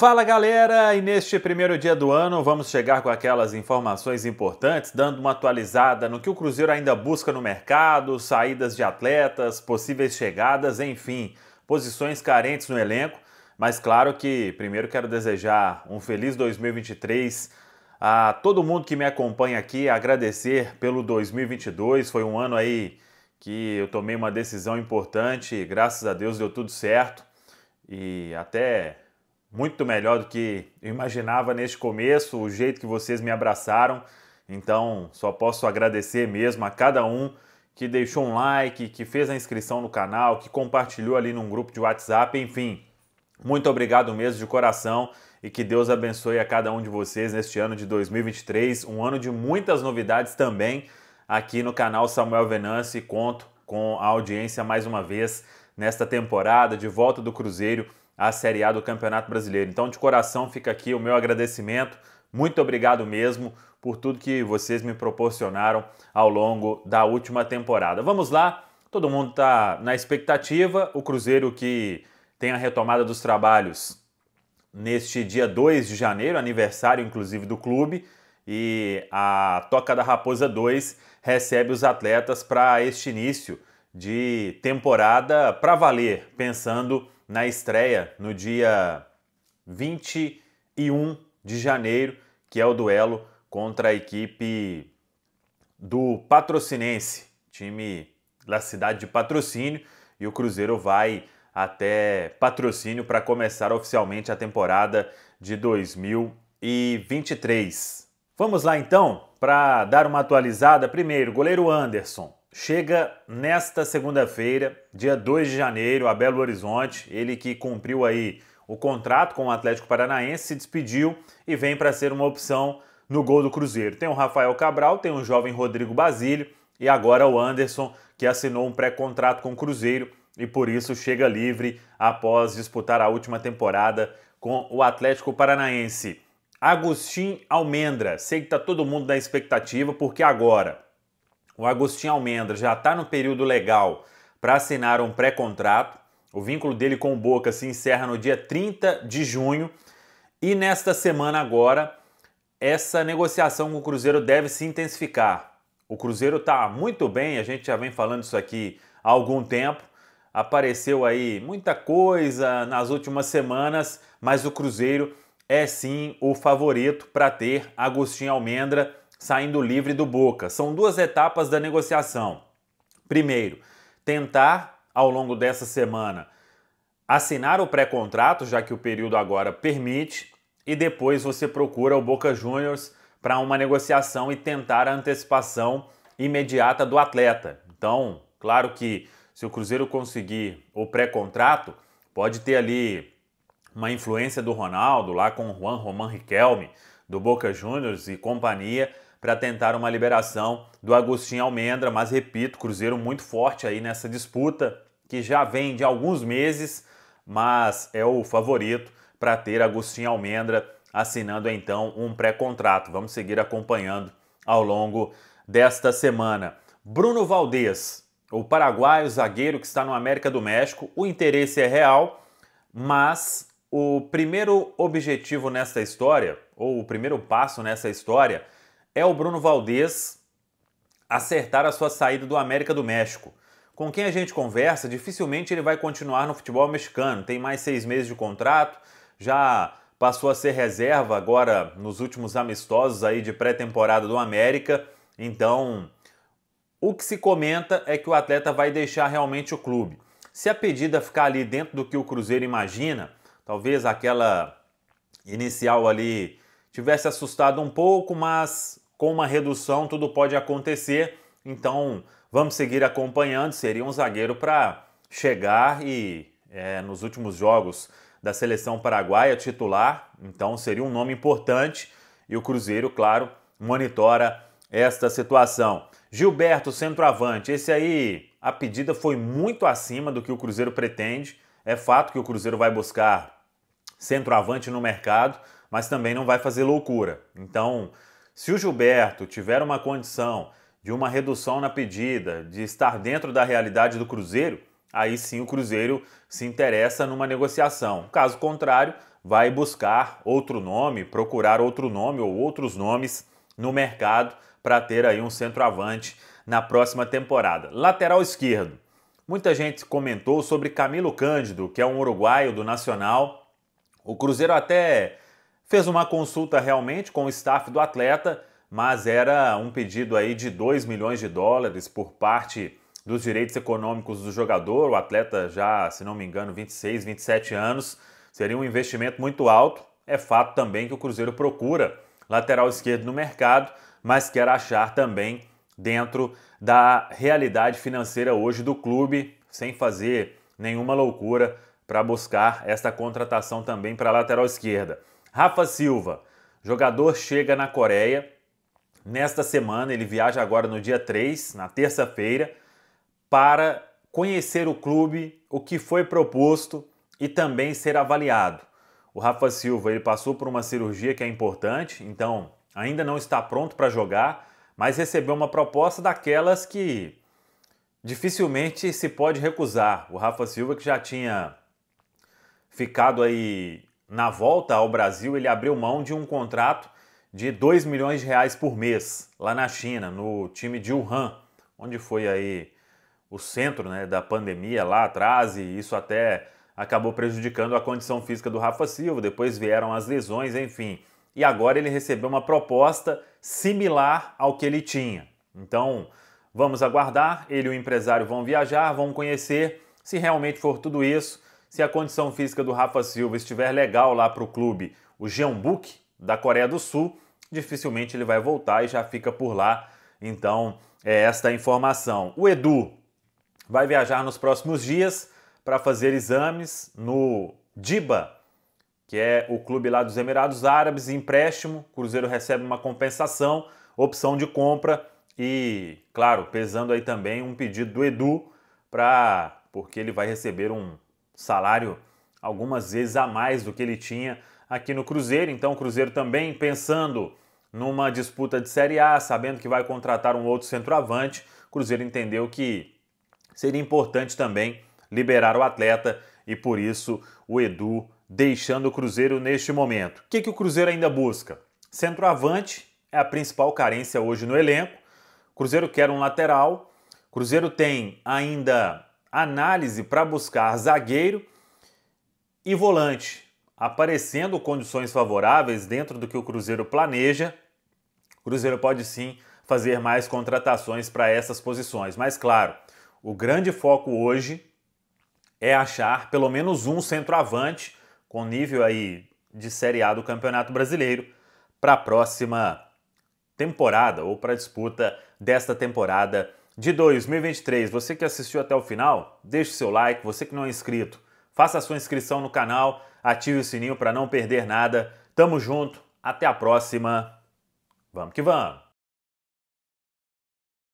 Fala galera! E neste primeiro dia do ano vamos chegar com aquelas informações importantes, dando uma atualizada no que o Cruzeiro ainda busca no mercado, saídas de atletas, possíveis chegadas, enfim, posições carentes no elenco. Mas claro que primeiro quero desejar um feliz 2023 a todo mundo que me acompanha aqui, agradecer pelo 2022, foi um ano aí que eu tomei uma decisão importante, graças a Deus deu tudo certo e até muito melhor do que eu imaginava neste começo, o jeito que vocês me abraçaram. Então, só posso agradecer mesmo a cada um que deixou um like, que fez a inscrição no canal, que compartilhou ali num grupo de WhatsApp, enfim. Muito obrigado mesmo de coração e que Deus abençoe a cada um de vocês neste ano de 2023, um ano de muitas novidades também aqui no canal Samuel Venance. Conto com a audiência mais uma vez nesta temporada de volta do Cruzeiro a Série A do Campeonato Brasileiro. Então, de coração, fica aqui o meu agradecimento. Muito obrigado mesmo por tudo que vocês me proporcionaram ao longo da última temporada. Vamos lá, todo mundo está na expectativa. O Cruzeiro que tem a retomada dos trabalhos neste dia 2 de janeiro, aniversário inclusive do clube, e a Toca da Raposa 2 recebe os atletas para este início de temporada para valer, pensando na estreia no dia 21 de janeiro, que é o duelo contra a equipe do Patrocinense, time da cidade de Patrocínio, e o Cruzeiro vai até Patrocínio para começar oficialmente a temporada de 2023. Vamos lá então para dar uma atualizada. Primeiro, goleiro Anderson. Chega nesta segunda-feira, dia 2 de janeiro, a Belo Horizonte. Ele que cumpriu aí o contrato com o Atlético Paranaense, se despediu e vem para ser uma opção no gol do Cruzeiro. Tem o Rafael Cabral, tem o jovem Rodrigo Basílio e agora o Anderson, que assinou um pré-contrato com o Cruzeiro e por isso chega livre após disputar a última temporada com o Atlético Paranaense. Agostinho Almendra, sei que está todo mundo na expectativa, porque agora o Agostinho Almendra já está no período legal para assinar um pré-contrato. O vínculo dele com o Boca se encerra no dia 30 de junho. E nesta semana agora, essa negociação com o Cruzeiro deve se intensificar. O Cruzeiro está muito bem, a gente já vem falando isso aqui há algum tempo. Apareceu aí muita coisa nas últimas semanas, mas o Cruzeiro é sim o favorito para ter Agostinho Almendra saindo livre do Boca. São duas etapas da negociação. Primeiro, tentar ao longo dessa semana assinar o pré-contrato, já que o período agora permite, e depois você procura o Boca Juniors para uma negociação e tentar a antecipação imediata do atleta. Então, claro que se o Cruzeiro conseguir o pré-contrato, pode ter ali uma influência do Ronaldo lá com o Juan Román Riquelme, do Boca Juniors e companhia para tentar uma liberação do Agostinho Almendra, mas repito, Cruzeiro muito forte aí nessa disputa que já vem de alguns meses, mas é o favorito para ter Agostinho Almendra assinando então um pré-contrato. Vamos seguir acompanhando ao longo desta semana. Bruno Valdez, o paraguaio zagueiro que está no América do México, o interesse é real, mas o primeiro objetivo nessa história, ou o primeiro passo nessa história, é o Bruno Valdez acertar a sua saída do América do México. Com quem a gente conversa, dificilmente ele vai continuar no futebol mexicano. Tem mais seis meses de contrato, já passou a ser reserva agora nos últimos amistosos aí de pré-temporada do América. Então, o que se comenta é que o atleta vai deixar realmente o clube. Se a pedida ficar ali dentro do que o Cruzeiro imagina, Talvez aquela inicial ali tivesse assustado um pouco, mas com uma redução tudo pode acontecer. Então vamos seguir acompanhando. Seria um zagueiro para chegar e é, nos últimos jogos da seleção paraguaia titular. Então seria um nome importante e o Cruzeiro, claro, monitora esta situação. Gilberto, centroavante, esse aí a pedida foi muito acima do que o Cruzeiro pretende. É fato que o Cruzeiro vai buscar centroavante no mercado, mas também não vai fazer loucura. Então, se o Gilberto tiver uma condição de uma redução na pedida, de estar dentro da realidade do Cruzeiro, aí sim o Cruzeiro se interessa numa negociação. Caso contrário, vai buscar outro nome, procurar outro nome ou outros nomes no mercado para ter aí um centroavante na próxima temporada. Lateral esquerdo. Muita gente comentou sobre Camilo Cândido, que é um uruguaio do Nacional. O Cruzeiro até fez uma consulta realmente com o staff do atleta, mas era um pedido aí de 2 milhões de dólares por parte dos direitos econômicos do jogador. O atleta já, se não me engano, 26, 27 anos. Seria um investimento muito alto. É fato também que o Cruzeiro procura lateral esquerdo no mercado, mas quer achar também dentro da realidade financeira hoje do clube, sem fazer nenhuma loucura para buscar esta contratação também para a lateral esquerda. Rafa Silva, jogador chega na Coreia nesta semana, ele viaja agora no dia 3, na terça-feira, para conhecer o clube, o que foi proposto e também ser avaliado. O Rafa Silva ele passou por uma cirurgia que é importante, então ainda não está pronto para jogar, mas recebeu uma proposta daquelas que dificilmente se pode recusar. O Rafa Silva, que já tinha ficado aí na volta ao Brasil, ele abriu mão de um contrato de 2 milhões de reais por mês lá na China, no time de Wuhan, onde foi aí o centro né, da pandemia lá atrás, e isso até acabou prejudicando a condição física do Rafa Silva. Depois vieram as lesões, enfim e agora ele recebeu uma proposta similar ao que ele tinha. Então, vamos aguardar, ele e o empresário vão viajar, vão conhecer se realmente for tudo isso, se a condição física do Rafa Silva estiver legal lá para o clube, o Jeonbuk da Coreia do Sul, dificilmente ele vai voltar e já fica por lá. Então, é esta a informação. O Edu vai viajar nos próximos dias para fazer exames no DIBA, que é o clube lá dos Emirados Árabes, empréstimo, Cruzeiro recebe uma compensação, opção de compra e, claro, pesando aí também um pedido do Edu para porque ele vai receber um salário algumas vezes a mais do que ele tinha aqui no Cruzeiro. Então, o Cruzeiro também pensando numa disputa de Série A, sabendo que vai contratar um outro centroavante, o Cruzeiro entendeu que seria importante também liberar o atleta e por isso o Edu deixando o Cruzeiro neste momento. O que, que o Cruzeiro ainda busca? Centroavante é a principal carência hoje no elenco. Cruzeiro quer um lateral. Cruzeiro tem ainda análise para buscar zagueiro e volante. Aparecendo condições favoráveis dentro do que o Cruzeiro planeja, Cruzeiro pode sim fazer mais contratações para essas posições. Mas claro, o grande foco hoje é achar pelo menos um centroavante com nível aí de Série A do Campeonato Brasileiro para a próxima temporada ou para a disputa desta temporada de 2023. Você que assistiu até o final, deixe seu like. Você que não é inscrito, faça a sua inscrição no canal, ative o sininho para não perder nada. Tamo junto, até a próxima. Vamos que vamos!